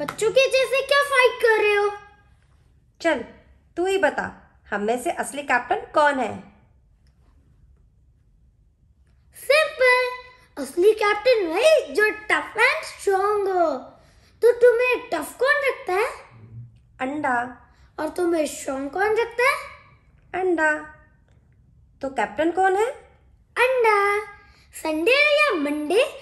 बच्चों के जैसे क्या फाइट कर रहे हो चल तू ही बता हम में से असली कैप्टन कौन है सिंपल असली कैप्टन वही जो टफ एंड स्ट्रॉन्ग हो तो तुम्हें टफ कौन रखता है अंडा और तुम्हें स्ट्रॉन्ग कौन रखता है अंडा तो कैप्टन कौन है अंडा संडे या मंडे